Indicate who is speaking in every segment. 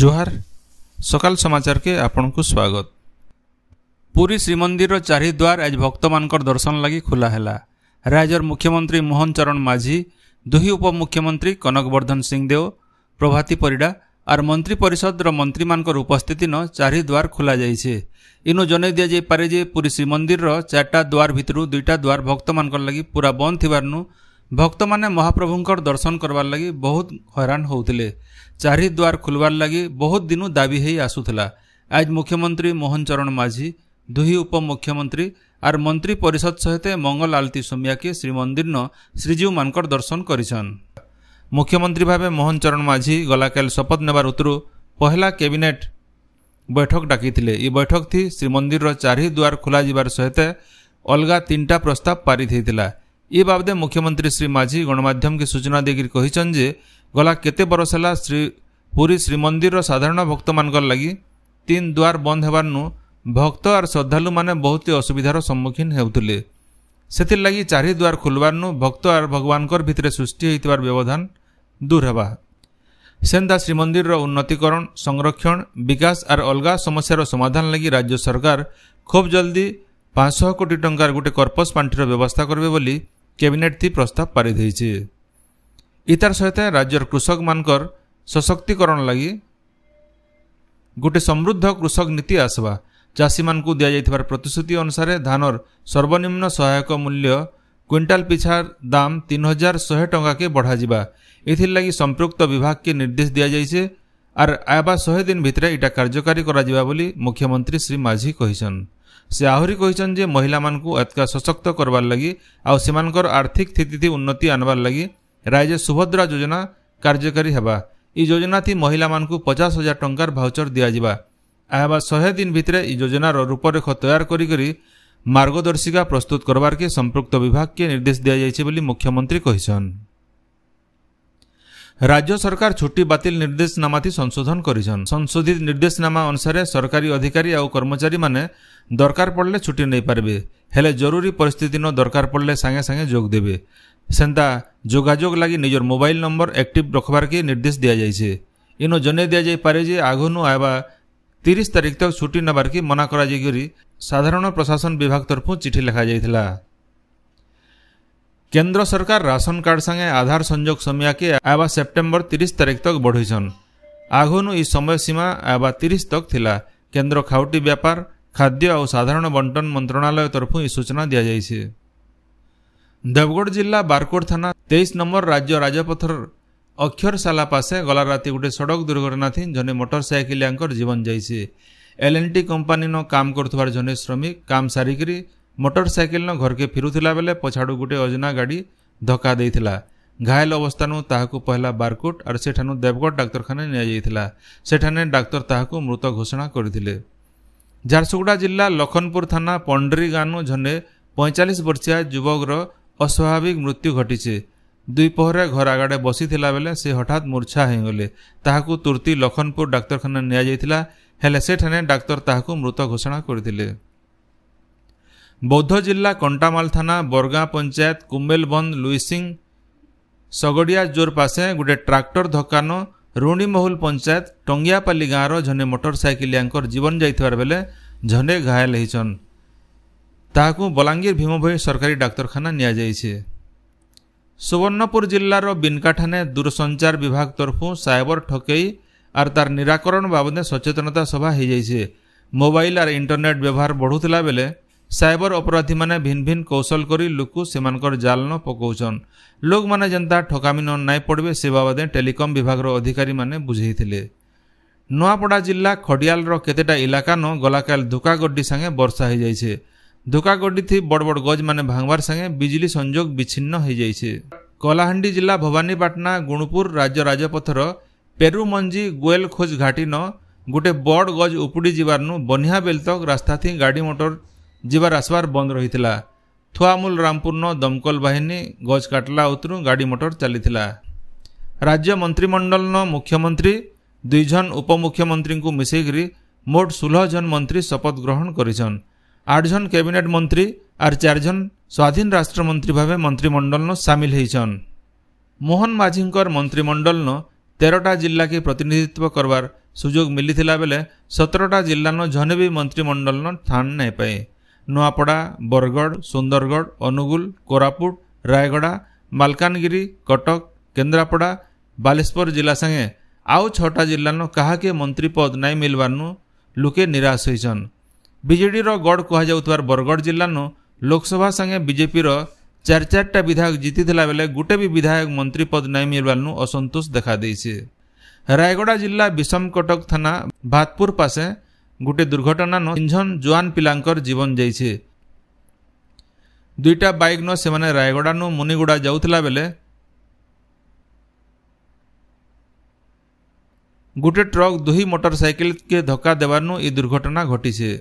Speaker 1: ଜୁହାର ସକାଳ ସମାଚାରକେ ଆପଣଙ୍କୁ ସ୍ୱାଗତ ପୁରୀ ଶ୍ରୀମନ୍ଦିରର ଚାରିଦ୍ୱାର ଆଜି ଭକ୍ତମାନଙ୍କର ଦର୍ଶନ ଲାଗି ଖୋଲା ହେଲା ରାଜ୍ୟର ମୁଖ୍ୟମନ୍ତ୍ରୀ ମୋହନ ଚରଣ ମାଝୀ ଦୁହି ଉପମୁଖ୍ୟମନ୍ତ୍ରୀ କନକବର୍ଦ୍ଧନ ସିଂଦେଓ ପ୍ରଭାତୀ ପରିଡ଼ା ଆର୍ ମନ୍ତ୍ରୀ ପରିଷଦର ମନ୍ତ୍ରୀମାନଙ୍କର ଉପସ୍ଥିତିନ ଚାରିଦ୍ୱାର ଖୋଲାଯାଇଛେ ଇନୁ ଜନେଇ ଦିଆଯାଇପାରେ ଯେ ପୁରୀ ଶ୍ରୀମନ୍ଦିରର ଚାରିଟା ଦ୍ୱାର ଭିତରୁ ଦୁଇଟା ଦ୍ୱାର ଭକ୍ତମାନଙ୍କର ଲାଗି ପୁରା ବନ୍ଦ ଥିବାରନୁ ଭକ୍ତମାନେ ମହାପ୍ରଭୁଙ୍କର ଦର୍ଶନ କରବାର୍ ଲାଗି ବହୁତ ହଇରାଣ ହେଉଥିଲେ ଚାରି ଦ୍ୱାର ଖୋଲବାର୍ ଲାଗି ବହୁତ ଦିନୁ ଦାବି ହେଇ ଆସୁଥିଲା ଆଜ୍ ମୁଖ୍ୟମନ୍ତ୍ରୀ ମୋହନ ଚରଣ ମାଝୀ ଦୁହି ଉପମୁଖ୍ୟମନ୍ତ୍ରୀ ଆର୍ ମନ୍ତ୍ରୀ ପରିଷଦ ସହିତ ମଙ୍ଗଲ ଆଲତି ସୋମିଆକେ ଶ୍ରୀମନ୍ଦିରନ ଶ୍ରୀଜୀଉମାନଙ୍କର ଦର୍ଶନ କରିଛନ୍ ମୁଖ୍ୟମନ୍ତ୍ରୀ ଭାବେ ମୋହନ ଚରଣ ମାଝୀ ଗଲାକାଲି ଶପଥ ନେବାର ଉତ୍ତରୁ ପହିଲା କ୍ୟାବିନେଟ୍ ବୈଠକ ଡାକିଥିଲେ ଏ ବୈଠକଥି ଶ୍ରୀମନ୍ଦିରର ଚାରି ଦ୍ୱାର ଖୋଲାଯିବାର ସହିତ ଅଲଗା ତିନିଟା ପ୍ରସ୍ତାବ ପାରିତ ହୋଇଥିଲା ଏ ବାବଦେ ମୁଖ୍ୟମନ୍ତ୍ରୀ ଶ୍ରୀ ମାଝୀ ଗଣମାଧ୍ୟମକୁ ସୂଚନା ଦେଇକରି କହିଛନ୍ ଯେ ଗଲା କେତେ ବରଷ ହେଲା ଶ୍ରୀ ପୁରୀ ଶ୍ରୀମନ୍ଦିରର ସାଧାରଣ ଭକ୍ତମାନଙ୍କର ଲାଗି ତିନି ଦ୍ୱାର ବନ୍ଦ ହେବାର୍ନୁ ଭକ୍ତ ଆର୍ ଶ୍ରଦ୍ଧାଳୁମାନେ ବହୁତ ଅସୁବିଧାର ସମ୍ମୁଖୀନ ହେଉଥିଲେ ସେଥିର୍ଲାଗି ଚାରି ଦ୍ୱାର ଖୋଲବାର୍ନୁ ଭକ୍ତ ଆର୍ ଭଗବାନଙ୍କର ଭିତରେ ସୃଷ୍ଟି ହୋଇଥିବାର ବ୍ୟବଧାନ ଦୂର ହେବା ସେନ୍ତା ଶ୍ରୀମନ୍ଦିରର ଉନ୍ନତିକରଣ ସଂରକ୍ଷଣ ବିକାଶ ଆର୍ ଅଲଗା ସମସ୍ୟାର ସମାଧାନ ଲାଗି ରାଜ୍ୟ ସରକାର ଖୁବ୍ ଜଲ୍ଦି ପାଞ୍ଚଶହ କୋଟି ଟଙ୍କାର ଗୋଟେ କର୍ପସ୍ ପାଣ୍ଠିର ବ୍ୟବସ୍ଥା କରିବେ ବୋଲି କ୍ୟାବିନେଟ୍ଥି ପ୍ରସ୍ତାବ ପାରିତ ହେଇଛେ ଇତାର୍ ସହିତ ରାଜ୍ୟର କୃଷକମାନଙ୍କର ସଶକ୍ତିକରଣ ଲାଗି ଗୋଟେ ସମୃଦ୍ଧ କୃଷକ ନୀତି ଆସବା ଚାଷୀମାନଙ୍କୁ ଦିଆଯାଇଥିବାର ପ୍ରତିଶ୍ରୁତି ଅନୁସାରେ ଧାନର ସର୍ବନିମ୍ନ ସହାୟକ ମୂଲ୍ୟ କ୍ୱିଣ୍ଟାଲ ପିଛାର ଦାମ ତିନି ହଜାର ଶହେ ଟଙ୍କାକେ ବଢ଼ାଯିବା ଏଥିର୍ଲାଗି ସମ୍ପୃକ୍ତ ବିଭାଗକେ ନିର୍ଦ୍ଦେଶ ଦିଆଯାଇଛେ ଆର୍ ଆଏବା ଶହେ ଦିନ ଭିତରେ ଇଟା କାର୍ଯ୍ୟକାରୀ କରାଯିବା ବୋଲି ମୁଖ୍ୟମନ୍ତ୍ରୀ ଶ୍ରୀ ମାଝୀ କହିଛନ୍ ସେ ଆହୁରି କହିଛନ୍ ଯେ ମହିଳାମାନଙ୍କୁ ଏତକା ସଶକ୍ତ କରବାର୍ ଲାଗି ଆଉ ସେମାନଙ୍କର ଆର୍ଥିକ ସ୍ଥିତିଥି ଉନ୍ନତି ଆନବାର୍ ଲାଗି ରାଇଜେ ସୁଭଦ୍ରା ଯୋଜନା କାର୍ଯ୍ୟକାରୀ ହେବା ଇ ଯୋଜନାଥି ମହିଳାମାନଙ୍କୁ ପଚାଶ ହଜାର ଟଙ୍କାର ଭାଉଚର ଦିଆଯିବା ଆହବା ଶହେ ଦିନ ଭିତରେ ଇ ଯୋଜନାର ରୂପରେଖ ତୟାର କରିକରି ମାର୍ଗଦର୍ଶିକା ପ୍ରସ୍ତୁତ କରବାର୍କେ ସମ୍ପୃକ୍ତ ବିଭାଗକେ ନିର୍ଦ୍ଦେଶ ଦିଆଯାଇଛି ବୋଲି ମୁଖ୍ୟମନ୍ତ୍ରୀ କହିଛନ୍ রাজ্য সরকার ছুটি বাতিল নির্দেশনামা সংশোধন করেছেন সংশোধিত নির্দেশনামা অনুসারে সরকারি অধিকারী ও কর্মচারী মানে দরকার পড়লে ছুটি নেই পারবে হলে জরুরি পরিস্থিতিন দরকার পড়লে সাগে সাগে যোগ দেবে সেন্তা যোগাযোগ লাগি নিজের মোবাইল নম্বর একটিভ রখবার কি নির্দেশ দিয়া যাইছে ইনো জনাই দিয়া যাই পারে যে আগুনু আবার তিরিশ তারিখ তক ছুটি নেবার কি মনা করা যাই সাধারণ প্রশাসন বিভাগ তরফ চিঠি লেখা যাই କେନ୍ଦ୍ର ସରକାର ରାସନ କାର୍ଡ଼ ସାଙ୍ଗେ ଆଧାର ସଂଯୋଗ ସମୟକେ ଆଇବା ସେପ୍ଟେମ୍ବର ତିରିଶ ତାରିଖ ତକ ବଢ଼ିଛନ୍ ଆଗନୁ ଏହି ସମୟ ସୀମା ଆଇବା ତିରିଶ ତକ ଥିଲା କେନ୍ଦ୍ର ଖାଉଟି ବ୍ୟାପାର ଖାଦ୍ୟ ଆଉ ସାଧାରଣ ବଣ୍ଟନ ମନ୍ତ୍ରଣାଳୟ ତରଫରୁ ଏହି ସୂଚନା ଦିଆଯାଇଛି ଦେବଗଡ଼ ଜିଲ୍ଲା ବାରକୋଟ ଥାନା ତେଇଶ ନମ୍ବର ରାଜ୍ୟ ରାଜପଥର ଅକ୍ଷରଶାଲା ପାସେ ଗଲା ରାତି ଗୋଟିଏ ସଡ଼କ ଦୁର୍ଘଟଣା ଥି ଜଣେ ମୋଟରସାଇକେଲିଆଙ୍କର ଜୀବନ ଯାଇଛି ଏଲ୍ଏନ୍ଟି କମ୍ପାନୀନ କାମ କରୁଥିବାର ଜଣେ ଶ୍ରମିକ କାମ ସାରିକରି ମୋଟରସାଇକେଲନ ଘରକେ ଫେରୁଥିଲା ବେଲେ ପଛାଡ଼ୁ ଗୋଟେ ଅଜନା ଗାଡ଼ି ଧକ୍କା ଦେଇଥିଲା ଘାୟଲ ଅବସ୍ଥାରୁ ତାହାକୁ ପହିଲା ବାରକୋଟ ଆର୍ ସେଠାରୁ ଦେବଗଡ଼ ଡାକ୍ତରଖାନା ନିଆଯାଇଥିଲା ସେଠାରେ ଡାକ୍ତର ତାହାକୁ ମୃତ ଘୋଷଣା କରିଥିଲେ ଝାରସୁଗୁଡ଼ା ଜିଲ୍ଲା ଲଖନପୁର ଥାନା ପଣ୍ଡରୀ ଗାଁନୁ ଜଣେ ପଇଁଚାଳିଶ ବର୍ଷିଆ ଯୁବକର ଅସ୍ୱାଭାବିକ ମୃତ୍ୟୁ ଘଟିଛି ଦ୍ୱିପହରେ ଘର ଆଗଆଡ଼େ ବସିଥିଲା ବେଳେ ସେ ହଠାତ୍ ମୂର୍ଚ୍ଛା ହୋଇଗଲେ ତାହାକୁ ତୁର୍ତ୍ତି ଲଖନପୁର ଡାକ୍ତରଖାନା ନିଆଯାଇଥିଲା ହେଲେ ସେଠାରେ ଡାକ୍ତର ତାହାକୁ ମୃତ ଘୋଷଣା କରିଥିଲେ ବୌଦ୍ଧ ଜିଲ୍ଲା କଣ୍ଟାମାଲ ଥାନା ବରଗାଁ ପଞ୍ଚାୟତ କୁମ୍ବେଲବନ୍ଦ ଲୁଇସିଂ ସଗଡ଼ିଆ ଜୋର ପାଶେ ଗୋଟିଏ ଟ୍ରାକ୍ଟର ଦୋକାନ ରୁଣିମହୁଲ ପଞ୍ଚାୟତ ଟଙ୍ଗିଆପାଲି ଗାଁର ଜଣେ ମୋଟରସାଇକେଲିଆଙ୍କର ଜୀବନ ଯାଇଥିବାର ବେଳେ ଜଣେ ଘାୟଲ ହୋଇଛନ୍ ତାହାକୁ ବଲାଙ୍ଗୀର ଭୀମଭୋଇ ସରକାରୀ ଡାକ୍ତରଖାନା ନିଆଯାଇଛି ସୁବର୍ଣ୍ଣପୁର ଜିଲ୍ଲାର ବିନକାଠାନେ ଦୂରସଞ୍ଚାର ବିଭାଗ ତରଫୁ ସାଇବର ଠକେଇ ଆର୍ ତାର ନିରାକରଣ ବାବଦେ ସଚେତନତା ସଭା ହୋଇଯାଇଛି ମୋବାଇଲ୍ ଆର୍ ଇଣ୍ଟରନେଟ୍ ବ୍ୟବହାର ବଢ଼ୁଥିଲା ବେଳେ ସାଇବର ଅପରାଧୀମାନେ ଭିନ୍ ଭିନ୍ କୌଶଲ କରି ଲୁକୁ ସେମାନଙ୍କର ଜାଲନ ପକାଉଛନ୍ ଲୋକମାନେ ଯେନ୍ତା ଠକାମୀ ନ ନାଇଁ ପଡ଼ିବେ ସେ ବାବଦେ ଟେଲିକମ୍ ବିଭାଗର ଅଧିକାରୀମାନେ ବୁଝେଇଥିଲେ ନୂଆପଡ଼ା ଜିଲ୍ଲା ଖଡ଼ିଆଲର କେତେଟା ଇଲାକା ନ ଗଲାକାଲି ଧୋକାଗଡ୍ଡି ସାଙ୍ଗେ ବର୍ଷା ହୋଇଯାଇଛେ ଧୋକାଗଡ୍ଡି ଥି ବଡ଼ ବଡ଼ ଗଜମାନେ ଭାଙ୍ଗବାର ସାଙ୍ଗେ ବିଜୁଳି ସଂଯୋଗ ବିଚ୍ଛିନ୍ନ ହୋଇଯାଇଛେ କଳାହାଣ୍ଡି ଜିଲ୍ଲା ଭବାନୀପାଟନା ଗୁଣୁପୁର ରାଜ୍ୟ ରାଜପଥର ପେରୁମଞ୍ଜି ଗୋଏଲଖୋଜ ଘାଟିନ ଗୋଟିଏ ବଡ଼ ଗଜ ଉପୁଡ଼ି ଯିବାରୁ ବନିହା ବେଲତକ ରାସ୍ତା ଥି ଗାଡ଼ି ମଟର ଯିବାର ଆସିବାର ବନ୍ଦ ରହିଥିଲା ଥୁଆମୁଲ ରାମପୁର୍ଣ୍ଣ ଦମକଲ ବାହିନୀ ଗଜ କାଟଲା ଉତରୁ ଗାଡ଼ି ମଟର ଚାଲିଥିଲା ରାଜ୍ୟ ମନ୍ତ୍ରିମଣ୍ଡଳର ମୁଖ୍ୟମନ୍ତ୍ରୀ ଦୁଇଜଣ ଉପମୁଖ୍ୟମନ୍ତ୍ରୀଙ୍କୁ ମିଶେଇକରି ମୋଟ ଷୋହଳ ଜଣ ମନ୍ତ୍ରୀ ଶପଥ ଗ୍ରହଣ କରିଛନ୍ ଆଠ ଜଣ କ୍ୟାବିନେଟ୍ ମନ୍ତ୍ରୀ ଆର୍ ଚାରିଜଣ ସ୍ୱାଧୀନ ରାଷ୍ଟ୍ରମନ୍ତ୍ରୀ ଭାବେ ମନ୍ତ୍ରିମଣ୍ଡଳନ ସାମିଲ ହେଇଛନ୍ ମୋହନ ମାଝୀଙ୍କର ମନ୍ତ୍ରିମଣ୍ଡଳନ ତେରଟା ଜିଲ୍ଲାକେ ପ୍ରତିନିଧିତ୍ୱ କରବାର ସୁଯୋଗ ମିଳିଥିଲା ବେଳେ ସତରଟା ଜିଲ୍ଲାନ ଜଣେ ବି ମନ୍ତ୍ରିମଣ୍ଡଳନ ଥାନ ନାଇଁ ପାଏ ନୂଆପଡ଼ା ବରଗଡ଼ ସୁନ୍ଦରଗଡ଼ ଅନୁଗୁଳ କୋରାପୁଟ ରାୟଗଡ଼ା ମାଲକାନଗିରି କଟକ କେନ୍ଦ୍ରାପଡ଼ା ବାଲେଶ୍ୱର ଜିଲ୍ଲା ସାଙ୍ଗେ ଆଉ ଛଅଟା ଜିଲ୍ଲାନ କାହାକେ ମନ୍ତ୍ରୀ ପଦ ନାଇଁ ମିଲବାରନୁ ଲୋକେ ନିରାଶ ହୋଇଛନ୍ ବିଜେଡ଼ିର ଗଡ଼ କୁହାଯାଉଥିବାର ବରଗଡ଼ ଜିଲ୍ଲାନୁ ଲୋକସଭା ସାଙ୍ଗେ ବିଜେପିର ଚାରି ଚାରିଟା ବିଧାୟକ ଜିତିଥିଲା ବେଳେ ଗୋଟେ ବି ବିଧାୟକ ମନ୍ତ୍ରୀ ପଦ ନାଇଁ ମିଲବାରନୁ ଅସନ୍ତୋଷ ଦେଖାଦେଇଛି ରାୟଗଡ଼ା ଜିଲ୍ଲା ବିଷମ କଟକ ଥାନା ଭାତପୁର ପାଶେ ଗୋଟେ ଦୁର୍ଘଟଣାନ ତିନିଜଣ ଜୁଆନ୍ ପିଲାଙ୍କର ଜୀବନ ଯାଇଛି ଦୁଇଟା ବାଇକ୍ନ ସେମାନେ ରାୟଗଡ଼ାନୁ ମୁନିଗୁଡ଼ା ଯାଉଥିଲା ବେଲେ ଗୋଟେ ଟ୍ରକ୍ ଦୁଇ ମୋଟରସାଇକେଲକେ ଧକ୍କା ଦେବାର୍ନୁ ଏ ଦୁର୍ଘଟଣା ଘଟିଛେ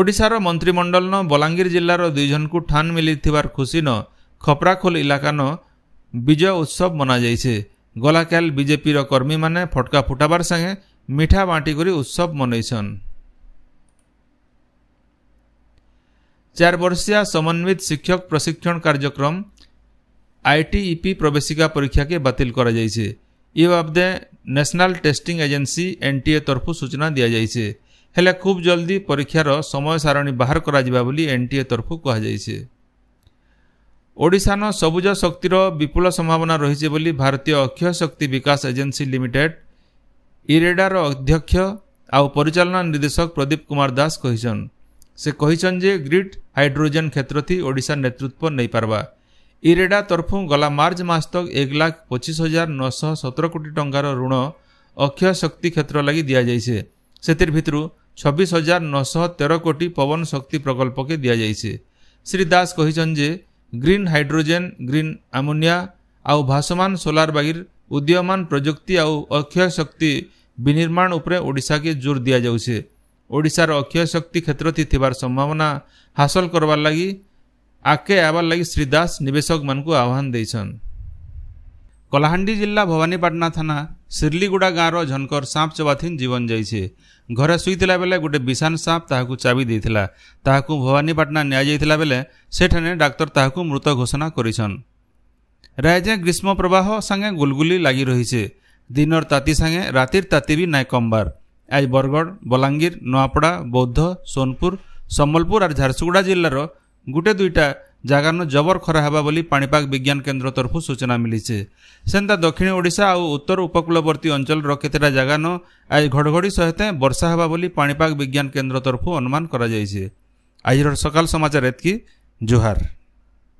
Speaker 1: ଓଡ଼ିଶାର ମନ୍ତ୍ରିମଣ୍ଡଳନ ବଲାଙ୍ଗୀର ଜିଲ୍ଲାର ଦୁଇଜଣଙ୍କୁ ଠାନ୍ ମିଳିଥିବାର ଖୁସିନ ଖପ୍ରାଖୋଲ ଇଲାକାନ ବିଜୟ ଉତ୍ସବ ମନାଯାଇଛେ ଗଲାକାଲ ବିଜେପିର କର୍ମୀମାନେ ଫଟକା ଫୁଟାବାର ସାଙ୍ଗେ ମିଠା ବାଣ୍ଟି କରି ଉତ୍ସବ ମନେଇଛନ୍ ଚାରି ବର୍ଷିଆ ସମନ୍ୱିତ ଶିକ୍ଷକ ପ୍ରଶିକ୍ଷଣ କାର୍ଯ୍ୟକ୍ରମ ଆଇଟିଇପି ପ୍ରବେଶିକା ପରୀକ୍ଷାକେ ବାତିଲ କରାଯାଇଛି ଏ ବାବଦେ ନ୍ୟାସନାଲ୍ ଟେଷ୍ଟିଂ ଏଜେନ୍ସି ଏନ୍ଟିଏ ତରଫରୁ ସୂଚନା ଦିଆଯାଇଛି ହେଲେ ଖୁବ୍ ଜଲ୍ଦି ପରୀକ୍ଷାର ସମୟ ସାରଣୀ ବାହାର କରାଯିବା ବୋଲି ଏନ୍ଟିଏ ତରଫରୁ କୁହାଯାଇଛି ଓଡ଼ିଶାର ସବୁଜ ଶକ୍ତିର ବିପୁଳ ସମ୍ଭାବନା ରହିଛି ବୋଲି ଭାରତୀୟ ଅକ୍ଷୟ ଶକ୍ତି ବିକାଶ ଏଜେନ୍ସି ଲିମିଟେଡ୍ ଇରେଡାର ଅଧ୍ୟକ୍ଷ ଆଉ ପରିଚାଳନା ନିର୍ଦ୍ଦେଶକ ପ୍ରଦୀପ କୁମାର ଦାସ କହିଛନ୍ ସେ କହିଛନ୍ ଯେ ଗ୍ରିଡ୍ ହାଇଡ୍ରୋଜେନ୍ କ୍ଷେତ୍ରଥି ଓଡ଼ିଶା ନେତୃତ୍ୱ ନେଇପାରବା ଇରେଡା ତରଫୁ ଗଲା ମାର୍ଚ୍ଚ ମାସ ତକ୍ ଏକ ଲାଖ ପଚିଶ ହଜାର ନଅଶହ ସତର କୋଟି ଟଙ୍କାର ଋଣ ଅକ୍ଷୟ ଶକ୍ତି କ୍ଷେତ୍ର ଲାଗି ଦିଆଯାଇଛେ ସେଥିର୍ ଭିତରୁ ଛବିଶ ହଜାର ନଅଶହ ତେର କୋଟି ପବନ ଶକ୍ତି ପ୍ରକଳ୍ପକେ ଦିଆଯାଇଛେ ଶ୍ରୀ ଦାସ କହିଛନ୍ ଯେ ଗ୍ରୀନ୍ ହାଇଡ୍ରୋଜେନ୍ ଗ୍ରୀନ୍ ଆମୋନିଆ ଆଉ ଭାସମାନ ସୋଲାର ବାଗିର ଉଦୀୟମାନ ପ୍ରଯୁକ୍ତି ଆଉ ଅକ୍ଷୟ ଶକ୍ତି ବିନିର୍ମାଣ ଉପରେ ଓଡ଼ିଶାକେ ଜୋର ଦିଆଯାଉଛେ ଓଡ଼ିଶାର ଅକ୍ଷୟ ଶକ୍ତି କ୍ଷେତ୍ରଟି ଥିବାର ସମ୍ଭାବନା ହାସଲ କରବାର୍ ଲାଗି ଆଗକେ ଆଇବାର୍ ଲାଗି ଶ୍ରୀ ଦାସ ନିବେଶକମାନଙ୍କୁ ଆହ୍ୱାନ ଦେଇଛନ୍ କଲାହାଣ୍ଡି ଜିଲ୍ଲା ଭବାନୀପାଟଣା ଥାନା ସିର୍ଲିଗୁଡ଼ା ଗାଁର ଝନକର ସାପ ଚବାଥିନ୍ ଜୀବନ ଯାଇଛି ଘରେ ଶୋଇଥିଲା ବେଳେ ଗୋଟେ ବିଷାନ ସାପ ତାହାକୁ ଚାବି ଦେଇଥିଲା ତାହାକୁ ଭବାନୀପାଟଣା ନିଆଯାଇଥିଲା ବେଳେ ସେଠାରେ ଡାକ୍ତର ତାହାକୁ ମୃତ ଘୋଷଣା କରିଛନ୍ ରାଇଜେ ଗ୍ରୀଷ୍ମ ପ୍ରବାହ ସାଙ୍ଗେ ଗୁଲଗୁଲି ଲାଗି ରହିଛେ ଦିନର ତାତି ସାଙ୍ଗେ ରାତିର ତାତି ବି ନାଇଁ କମ୍ବାର ଆଜି ବରଗଡ଼ ବଲାଙ୍ଗୀର ନୂଆପଡ଼ା ବୌଦ୍ଧ ସୋନପୁର ସମ୍ବଲପୁର ଆର୍ ଝାରସୁଗୁଡ଼ା ଜିଲ୍ଲାର ଗୁଟେ ଦୁଇଟା ଜାଗାନ ଜବର ଖରା ହେବା ବୋଲି ପାଣିପାଗ ବିଜ୍ଞାନ କେନ୍ଦ୍ର ତରଫୁ ସୂଚନା ମିଳିଛେ ସେନ୍ତା ଦକ୍ଷିଣ ଓଡ଼ିଶା ଆଉ ଉତ୍ତର ଉପକୂଳବର୍ତ୍ତୀ ଅଞ୍ଚଳର କେତେଟା ଜାଗାନ ଆଜି ଘଡ଼ଘଡ଼ି ସହିତ ବର୍ଷା ହେବା ବୋଲି ପାଣିପାଗ ବିଜ୍ଞାନ କେନ୍ଦ୍ର ତରଫୁ ଅନୁମାନ କରାଯାଇଛି ଆଜିର ସକାଳ ସମାଚାର ଏତିକି ଜୁହାର